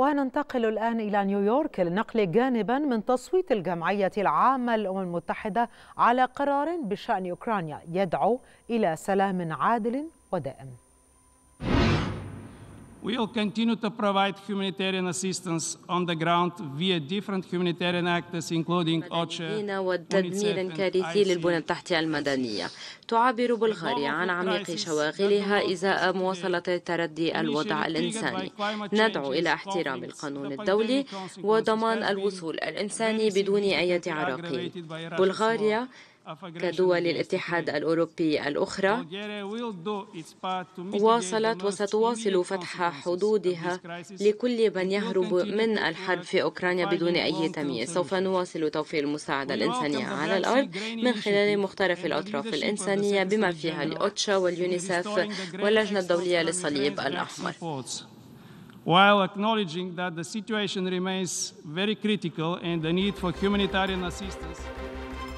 وننتقل الآن إلى نيويورك لنقل جانبا من تصويت الجمعية العامة للأمم المتحدة على قرار بشأن أوكرانيا يدعو إلى سلام عادل ودائم We will continue to provide humanitarian assistance on the ground via different humanitarian actors including OCHA والتدمير الكارثي للبنى التحتية المدنية تعبر بلغاريا عن عميق شواغلها إزاء مواصلة تردي الوضع الإنساني ندعو إلى احترام القانون الدولي وضمان الوصول الإنساني بدون أي عراقيل بلغاريا كدول الاتحاد الأوروبي الأخرى واصلت وستواصل فتح حدودها لكل من يهرب من الحرب في أوكرانيا بدون أي تمييز سوف نواصل توفير المساعدة الإنسانية على الأرض من خلال مختلف الأطراف الإنسانية بما فيها الأوتشا واليونيسف واللجنة الدولية للصليب الأحمر while acknowledging that the situation remains very critical and the need for humanitarian assistance.